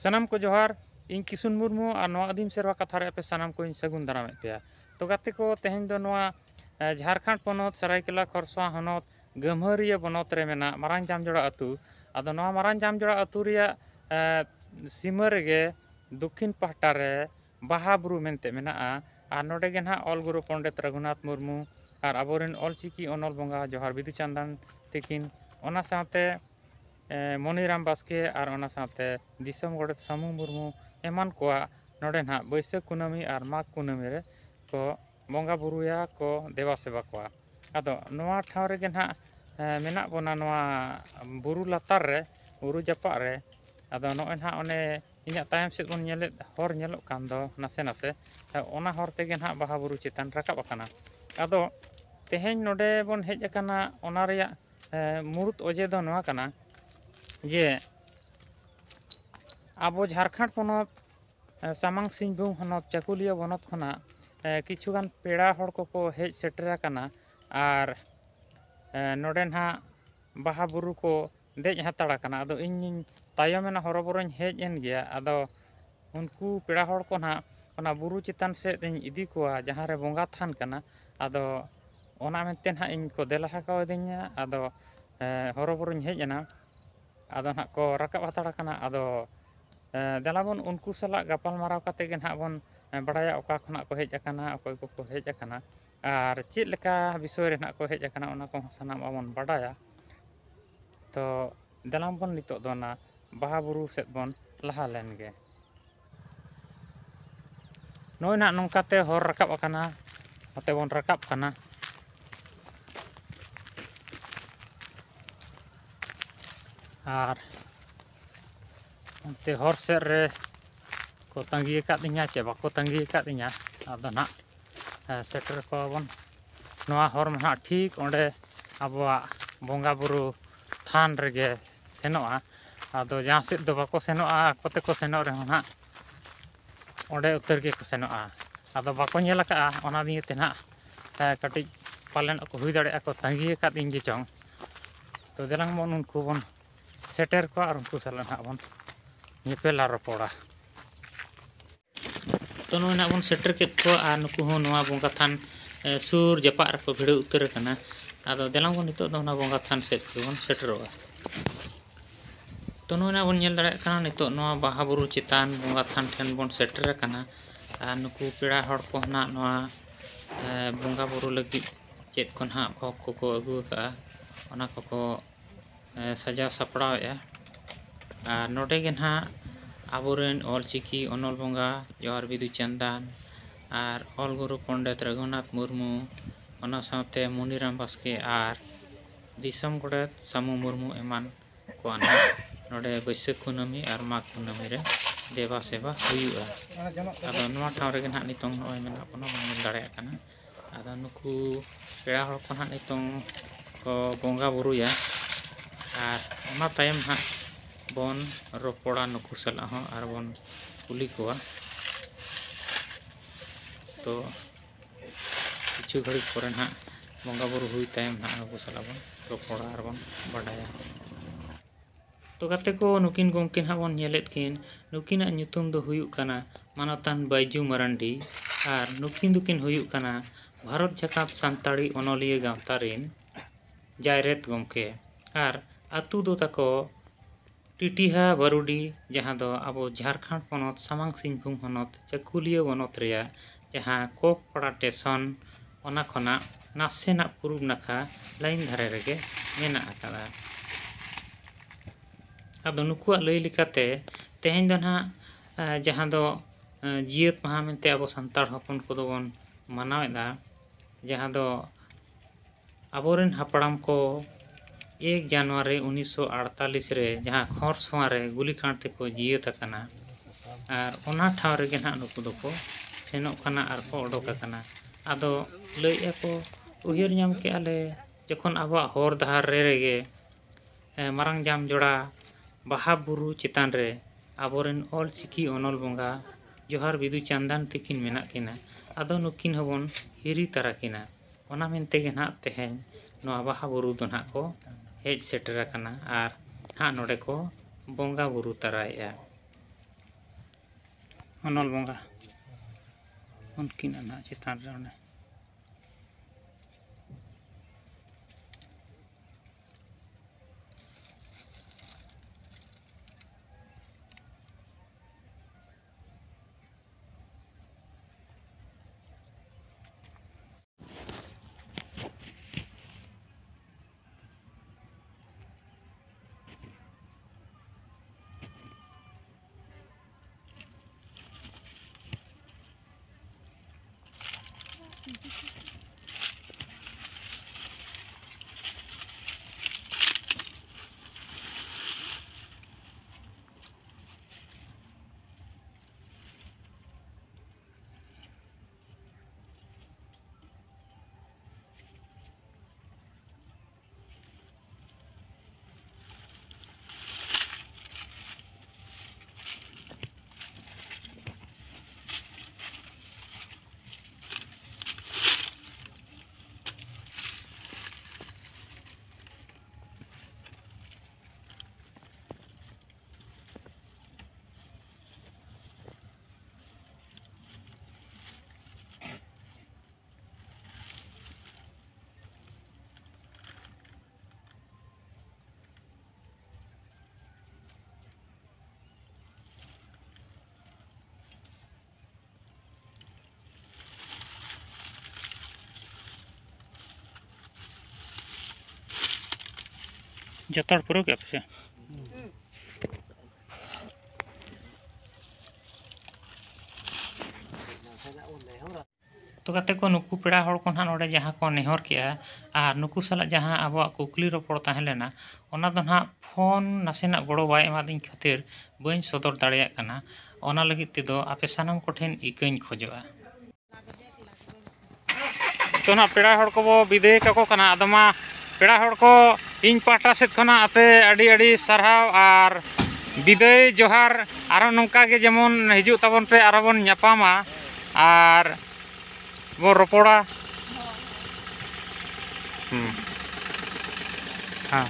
ᱥᱟᱱᱟᱢ ᱠᱚ ᱡᱚᱦᱟᱨ ᱤᱧ ᱠᱤᱥᱩᱱ ᱢᱩᱨᱢᱩ ᱟᱨ ᱱᱚᱣᱟ ᱟᱹᱫᱤᱢ ᱥᱮᱨᱣᱟ ᱠᱟᱛᱷᱟ ᱨᱮ ᱟᱯᱮ ᱥᱟᱱᱟᱢ ᱠᱚᱧ ᱥᱟᱹᱜᱩᱱ ᱫᱟᱨᱟᱢᱮᱫ ᱯᱮᱭᱟ ᱛᱚ ᱜᱟᱛᱮ ᱠᱚ ᱛᱮᱦᱮᱧ ᱫᱚ ᱱᱚᱣᱟ ᱡᱷᱟᱲᱠᱷᱚᱸᱰ ᱯᱚᱱᱚᱛ ᱥᱟᱨᱟᱭᱠᱮᱞᱟ ᱠᱷᱚᱨᱥᱚᱣᱟ ᱦᱚᱱᱚᱛ ᱜᱟᱹᱢᱦᱟᱹᱨᱤᱭᱟᱹ ᱵᱚᱱᱚᱛ ᱨᱮ ᱢᱮᱱᱟᱜ ᱢᱟᱨᱟᱝ ᱡᱟᱢᱡᱚᱲᱟ ᱟᱹᱛᱩ ᱟᱫᱚ ᱱᱚᱣᱟ ᱢᱟᱨᱟᱝ ᱡᱟᱢᱡᱚᱲᱟ ᱟᱹᱛᱩ ᱨᱮᱭᱟᱜ ᱥᱤᱢᱟᱹ ᱨᱮᱜᱮ ᱫᱚᱠᱷᱤᱱ ᱯᱟᱦᱴᱟ ᱨᱮ ᱵᱟᱦᱟ ᱵᱩᱨᱩ ᱢᱮᱱᱛᱮ ᱢᱮᱱᱟᱜᱼᱟ ᱟᱨ ᱱᱚᱰᱮ ᱜᱮ ᱱᱟᱦᱟᱜ ᱚᱞ ᱜᱩᱨᱩ ᱯᱚᱱᱰᱤᱛ ᱨᱚᱜᱷᱩᱱᱟᱛᱷ ᱢᱩᱨᱢᱩ ᱟᱨ ᱟᱵᱚᱨᱮᱱ ᱚᱞᱪᱤᱠᱤ ᱚᱱᱚᱞ ᱵᱚᱸᱜᱟ ᱡᱚᱦᱟᱨ ᱵᱤᱫᱩ ᱪᱟᱸᱫᱟᱱ ᱛᱤᱠᱤᱱ ᱚᱱᱟ ᱥᱟᱶᱛᱮ मनिराम बास्के और गड़े सामू मुरमू एमान को नड़े ना बैसाख कुनामी और माघ कुनामी को बंगा बुया को देवा सेवा को अद ना मेना बोना ना बु लातारे बु जपारे अद नए ना इन तम सब बोलेंद नसे नसे नाते ना बहा बु चितान रकबना अद तेहे नोड़े बन हजना मुरुद अजे दो अब झारखंड पुनः सामंग सिंहभूम चाकुलिया बनत खना किचुगान पेड़ा हर को हज सेटर और ना बहा बुरु को दज हतना अद हर बुरु हज एन गए अद उनकू पेड़ा हर को ना अपना बुरु चितान सदी को जहाँ बंगा थान अदे हाँ इनको देलाका अद हर बुरु हजना ᱟᱫᱚ ᱱᱟᱦᱟᱜ ᱠᱚ ᱨᱟᱠᱟᱵ ᱦᱟᱛᱟᱲ ᱠᱟᱱᱟ ᱟᱫᱚ ᱫᱮᱞᱟᱵᱚᱱ ᱩᱱᱠᱩ ᱥᱟᱞᱟᱜ ᱜᱟᱯᱟᱞᱢᱟᱨᱟᱣ ᱠᱟᱛᱮᱫ ᱜᱮ ᱱᱟᱦᱟᱜ ᱵᱚᱱ ᱵᱟᱲᱟᱭᱟ ᱚᱠᱟ ᱠᱷᱚᱱᱟᱜ ᱠᱚ ᱦᱮᱡ ᱟᱠᱟᱱᱟ ᱚᱠᱚᱭ ᱠᱚᱠᱚ ᱦᱮᱡ ᱟᱠᱟᱱᱟ ᱟᱨ ᱪᱮᱫ ᱞᱮᱠᱟ ᱵᱤᱥᱚᱭ ᱨᱮ ᱱᱟᱦᱟᱜ ᱠᱚ ᱦᱮᱡ ᱟᱠᱟᱱᱟ ᱚᱱᱟ ᱠᱚᱦᱚᱸ ᱥᱟᱱᱟᱢ ᱟᱵᱚᱱ ᱵᱟᱰᱟᱭᱟ ᱛᱚ ᱫᱮᱞᱟᱢ ᱵᱚᱱ ᱱᱤᱛᱚᱜ ᱫᱚ ᱚᱱᱟ ᱵᱟᱦᱟ ᱵᱩᱨᱩ ᱥᱮᱫ ᱵᱚᱱ ᱞᱟᱦᱟ ᱞᱮᱱᱜᱮ ᱱᱚᱜᱼᱚᱭ ᱱᱟᱦᱟᱜ ᱱᱚᱝᱠᱟᱛᱮ ᱦᱚᱨ ᱨᱟᱠᱟᱵ ᱟᱠᱟᱱᱟ ᱱᱚᱛᱮ ᱵᱚᱱ ᱨᱟᱠᱟᱵ ᱠᱟᱱᱟ ᱟᱨ ᱚᱱᱛᱮ ᱦᱚᱨ ᱥᱮᱫ ᱨᱮᱠᱚ ᱛᱟᱺᱜᱤ ᱟᱠᱟᱫᱤᱧᱟ ᱪᱮ ᱵᱟᱠᱚ ᱛᱟᱺᱜᱤ ᱟᱠᱟᱫᱤᱧᱟ ᱟᱫᱚ ᱱᱟᱜ ᱥᱮᱴᱮᱨ ᱠᱚᱣᱟᱵᱚᱱ ᱱᱚᱣᱟ ᱦᱚᱨ ᱢᱟ ᱱᱟᱜ ᱴᱷᱤᱠ ᱚᱸᱰᱮ ᱟᱵᱚᱣᱟᱜ ᱵᱚᱸᱜᱟᱵᱩᱨᱩ ᱛᱷᱟᱱ ᱨᱮᱜᱮ ᱥᱮᱱᱚᱜᱼᱟ ᱟᱫᱚ ᱡᱟᱦᱟᱸ ᱥᱮᱫ ᱫᱚ ᱵᱟᱠᱚ ᱥᱮᱱᱚᱜᱼᱟ ᱟᱠᱚ ᱛᱮᱠᱚ ᱥᱮᱱᱚᱜ ᱨᱮᱦᱚᱸ ᱱᱟᱜ ᱚᱸᱰᱮ ᱩᱛᱟᱹᱨ ᱜᱮᱠᱚ ᱥᱮᱱᱚᱜᱼᱟ ᱟᱫᱚ ᱵᱟᱠᱚ ᱧᱮᱞ ᱟᱠᱟᱜᱼᱟ ᱚᱱᱟ ᱱᱤᱭᱮᱛᱮ ᱱᱟᱜ ᱠᱟᱹᱴᱤᱡ ᱯᱟᱞᱮᱱ ᱠᱚ ᱦᱩᱭ ᱫᱟᱲᱮᱭᱟᱜᱼᱟ ᱠᱚ ᱛᱟᱺᱜᱤ ᱟᱠᱟᱫ ᱤᱧ ᱜᱮᱪᱚᱝ ᱛᱚ ᱫᱮᱞᱟᱝ ᱵᱚᱱ ᱩᱱᱠᱩ ᱵᱚᱱ seter ko arun ku salan ha bon ni pela ro na bon seter ke ko an ku ho noa bon kathan sur japa ar ko bhidu kana ado delang bon itu no na bon kathan set ku bon seter ro to no na bon nyel dare kana nitu noa bahaburu chitan bon kathan ten seter ra kana an ku pira hor ko na noa bon ga buru lagi chet kon ha ko ko agu ka ana Eh, saja ya, ah, aburin ciki, onol bunga johar bidu cendan, ar ol guru pondet ragunat murmu ona samte muniram baske ar disam kudet samu murmu eman kuana node besek kunami ar mak kunami re deva seba huyu ar ada nuwa tau regen hak nitong no emen apa no mangin dare akana ada nuku ya kalau pun hak nitong ko bunga buru ya ᱟᱨ ᱚᱱᱟ ᱛᱟᱭᱚᱢ ᱦᱟᱸᱜ ᱵᱚᱱ ᱨᱚᱯᱚᱲᱟ ᱱᱩᱠᱩ ᱥᱟᱞᱟᱜ ᱦᱚᱸ ᱟᱨ ᱵᱚᱱ ᱠᱩᱞᱤ ᱠᱚᱣᱟ ᱛᱚ ᱠᱤᱪᱷᱩ ᱜᱷᱟᱹᱲᱤᱡ ᱯᱚᱨᱮ ᱦᱟᱸᱜ ᱵᱚᱸᱜᱟ ᱵᱩᱨᱩ ᱦᱩᱭ ᱛᱟᱭᱚᱢ ᱦᱟᱸᱜ ᱱᱩᱠᱩ ᱥᱟᱞᱟᱜ ᱵᱚᱱ ᱨᱚᱯᱚᱲᱟ ᱟᱨ ᱵᱚᱱ ᱵᱟᱰᱟᱭᱟ ᱛᱚ ᱜᱟᱛᱮ ᱠᱚ ᱱᱩᱠᱤᱱ ᱜᱚᱢᱠᱮ ᱦᱟᱸᱜ ᱵᱚᱱ ᱧᱮᱞᱮᱫ ᱠᱤᱱ ᱱᱩᱠᱤᱱᱟᱜ ᱧᱩᱛᱩم ᱫᱚ ᱦᱩᱭᱩᱜ ᱠᱟᱱᱟ ᱢᱟᱱᱚᱛᱟᱱ ᱵᱟᱭᱡᱩ ᱢᱟᱨᱟᱱᱰᱤ ᱟᱨ ᱱᱩᱠᱤᱱ ᱫᱚᱠᱤᱱ ᱦᱩᱭᱩᱜ ᱠᱟᱱᱟ ᱵᱷᱟᱨᱚᱛ ᱡᱟᱠᱟᱛ ᱥᱟᱱᱛᱟᱲᱤ ᱚᱱᱚᱞᱤᱭᱟᱹ ᱜᱟᱶᱛᱟ ᱨᱮᱱ ᱡᱟᱭᱨᱮᱛ ᱜᱚᱢᱠᱮ ᱟᱨ ᱟᱛᱳ ᱫᱚ ᱛᱟᱠᱚ ᱴᱤᱴᱤᱦᱟ ᱵᱟᱨᱩᱰᱤ ᱡᱟᱦᱟᱸ ᱫᱚ ᱟᱵᱚ ᱡᱷᱟᱲᱠᱷᱚᱸᱰ ᱯᱚᱱᱚᱛ ᱥᱟᱢᱟᱝ ᱥᱤᱝᱵᱷᱩᱢ ᱦᱚᱱᱚᱛ ᱪᱟᱹᱠᱩᱞᱤᱭᱟᱹ ᱦᱚᱱᱚᱛ ᱨᱮᱭᱟᱜ ᱡᱟᱦᱟᱸ ᱠᱚᱠᱯᱟᱲᱟ ᱴᱮᱥᱚᱱ ᱚᱱᱟ ᱠᱷᱚᱱᱟᱜ ᱱᱟᱥᱮᱱᱟᱜ ᱯᱩᱨᱩᱵ ᱱᱟᱠᱷᱟ ᱞᱟᱭᱤᱱ ᱫᱷᱟᱨᱮ ᱨᱮᱜᱮ ᱢᱮᱱᱟᱜ ᱟᱠᱟᱫᱟ ᱟᱫᱚ ᱱᱩᱠᱩᱣᱟᱜ ᱞᱟᱹᱭ ᱞᱮᱠᱟᱛᱮ ᱛᱮᱦᱮᱧ ᱫᱚ ᱱᱟᱦᱟᱜ ᱡᱟᱦᱟᱸ ᱫᱚ ᱡᱤᱭᱟᱹᱛ ᱢᱟᱦᱟ ᱢᱮᱱᱛᱮ ᱟᱵᱚ ᱥᱟᱱᱛᱟᱲ ᱦᱚᱯᱚᱱ ᱠᱚᱫᱚ ᱵᱚᱱ ᱢᱟᱱᱟᱣᱮᱫᱟ ᱡᱟᱦᱟᱸ ᱫᱚ ᱟᱵᱚᱨᱮᱱ ᱦᱟᱯᱲᱟᱢ ᱠᱚ एक जानुरी उन्नीस सौ अड़तालीस रे जहाँ खरसवा गुलीकांड तक जीवित और उना ठाव और को उडोकना अद लैया उहर नाम के लिए जखन अब हर दहार रेगे मारंग जाम जोड़ा बहा बुरु चितान रे आबोरेन ऑल चिकी अनल बंगा जोहार विदु चंदन तकिन मेना किना अद नुकिन हबन हिरी तारा किना हाँ तेहे ᱱᱟᱜ ᱛᱮᱦᱮᱧ ᱱᱚᱣᱟ ᱵᱟᱦᱟ ᱵᱩᱨᱩ ᱫᱚ ᱦᱮᱡ ᱥᱮᱴᱮᱨ ᱟᱠᱟᱱᱟ ᱟᱨ ᱦᱟᱸᱜ ᱱᱚᱰᱮ ᱠᱚ ᱵᱚᱸᱜᱟ ᱵᱩᱨᱩ ᱛᱟᱨᱟᱭᱮᱜᱼᱟ ᱚᱱᱚᱞ ᱵᱚᱸᱜᱟ ᱩᱱᱠᱤᱱᱟᱜ ᱪᱮᱛᱟᱱ ᱨᱮ ᱚᱱᱮ જે તડપરો કેપ છે तो गाते को नुकू पेड़ा हर को ना नोड़े जहाँ को नेहर के और साल जहाँ अब कुकली रपड़ ना फोन नासे गड़ो बै एमादी खातिर बी सदर दाड़ा लगते आपे सामान कोठन इकाई खोजा तो ना पेड़ा हड़ को बिदे का पेड़ा हड़ को ᱤᱧ ᱯᱟᱦᱴᱟ ᱥᱮᱫ ᱠᱷᱚᱱᱟᱜ ᱟᱯᱮ ᱟᱹᱰᱤ ᱟᱹᱰᱤ ᱥᱟᱨᱦᱟᱣ ᱟᱨ ᱵᱤᱫᱟᱹᱭ ᱡᱚᱦᱟᱨ ᱟᱨᱦᱚᱸ ᱱᱚᱝᱠᱟᱜᱮ ᱡᱮᱢᱚᱱ ᱦᱤᱡᱩᱜ ᱛᱟᱵᱚᱱ ᱯᱮ ᱟᱨᱦᱚᱸ ᱵᱚᱱ ᱧᱟᱯᱟᱢᱟ ᱟᱨ ᱵᱚᱱ ᱨᱚᱯᱚᱲᱟ ᱦᱮᱸ ᱦᱮᱸ